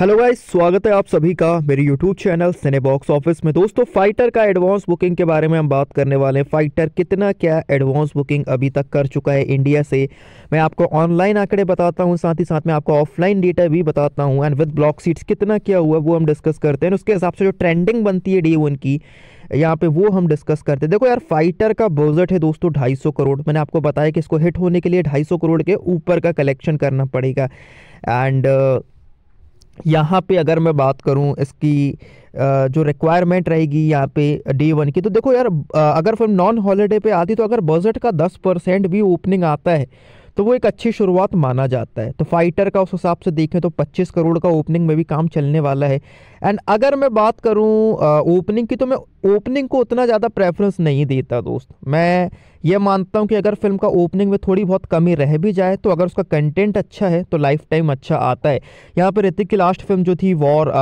hello guys स्वागत है आप सभी का मेरे यूट्यूब चैनल सिनेबॉक्स ऑफिस में दोस्तों फाइटर का एडवांस बुकिंग के बारे में हम बात करने वाले हैं फाइटर कितना क्या एडवांस बुकिंग अभी तक कर चुका है इंडिया से मैं आपको ऑनलाइन आंकड़े बताता हूं साथ ही साथ में आपको ऑफलाइन डेटा भी बताता हूं एंड विद ब्लॉक सीट्स कितना क्या हुआ वो हम डिस्कस करते हैं उसके हिसाब से जो ट्रेंडिंग बनती है डी वन की यहाँ पे वो हम डिस्कस करते हैं देखो यार फाइटर का बजट है दोस्तों 250 करोड़ मैंने आपको बताया कि इसको हिट होने के लिए 250 करोड़ के ऊपर का कलेक्शन करना पड़ेगा एंड यहाँ पे अगर मैं बात करूँ इसकी जो रिक्वायरमेंट रहेगी यहाँ पे डे वन की तो देखो यार अगर फिल्म नॉन हॉलीडे पे आती तो अगर बजट का दस परसेंट भी ओपनिंग आता है तो वो एक अच्छी शुरुआत माना जाता है तो फाइटर का उस हिसाब से देखें तो 25 करोड़ का ओपनिंग में भी काम चलने वाला है एंड अगर मैं बात करूँ ओपनिंग की तो मैं ओपनिंग को उतना ज़्यादा प्रेफरेंस नहीं देता दोस्त मैं ये मानता हूँ कि अगर फिल्म का ओपनिंग में थोड़ी बहुत कमी रह भी जाए तो अगर उसका कंटेंट अच्छा है तो लाइफ टाइम अच्छा आता है यहाँ पर ऋतिक की लास्ट फिल्म जो थी वॉर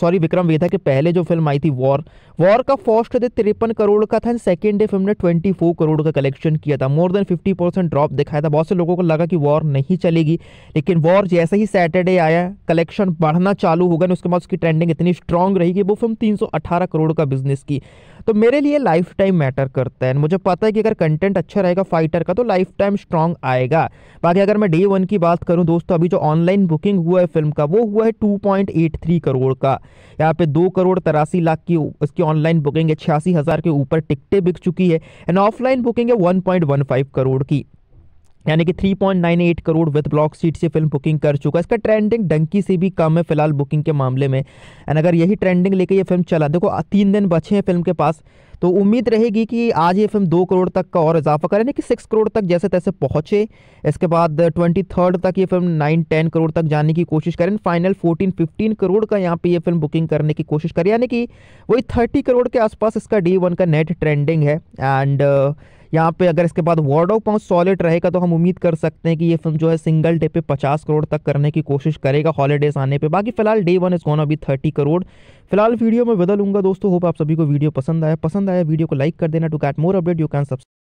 सॉरी विक्रम वेधा के पहले जो फिल्म आई थी वॉर वॉर का फर्स्ट डे तिरपन करोड़ का था एंड सेकेंड डे फिल्म ने ट्वेंटी फोर करोड़ का कलेक्शन किया था more than fifty percent drop दिखाया था बहुत से लोगों को लगा कि वॉर नहीं चलेगी लेकिन वॉर जैसे ही सैटरडे आया कलेक्शन बढ़ना चालू हो गया उसके बाद उसकी ट्रेंडिंग इतनी स्ट्रांग रही कि वो फिल्म 318 करोड़ का बिजनेस की तो मेरे लिए लाइफ टाइम मैटर करता है मुझे पता है कि अगर कंटेंट अच्छा रहेगा फाइटर का तो लाइफ टाइम स्ट्रांग आएगा बाकी अगर मैं डे वन की बात करूं दोस्तों अभी जो ऑनलाइन बुकिंग हुआ है फिल्म का वो हुआ है 2.83 करोड़ का यहाँ पे दो करोड़ तिरासी लाख की इसकी ऑनलाइन बुकिंग है छियासी के ऊपर टिकटें बिक चुकी है एंड ऑफलाइन बुकिंग है वन करोड़ की यानी कि 3.98 करोड़ विद ब्लॉक सीट से फिल्म बुकिंग कर चुका है इसका ट्रेंडिंग डंकी से भी कम है फिलहाल बुकिंग के मामले में एंड अगर यही ट्रेंडिंग लेके ये फिल्म चला देखो तीन दिन बचे हैं फिल्म के पास तो उम्मीद रहेगी कि आज ये फिल्म दो करोड़ तक का और इजाफा करें कि सिक्स करोड़ तक जैसे तैसे पहुँचे इसके बाद ट्वेंटी थर्ड तक ये फिल्म नाइन टेन करोड़ तक जाने की कोशिश करें फाइनल फोर्टीन फिफ्टीन करोड़ का यहाँ पर ये फिल्म बुकिंग करने की कोशिश करें यानी कि वही थर्टी करोड़ के आसपास इसका डी वन का नेट ट्रेंडिंग है एंड uh, यहाँ पे अगर इसके बाद वार्ड ऑफ माउथ सॉलिड रहेगा तो हम उम्मीद कर सकते हैं कि ये फिल्म जो है सिंगल डे पे 50 करोड़ तक करने की कोशिश करेगा हॉलीडेज आने पे बाकी फिलहाल day one is gonna be 30 crore फिलहाल वीडियो में बदलूंगा दोस्तों होप आप सभी को वीडियो पसंद आया पसंद आया वीडियो को लाइक कर देना to get more update you can subscribe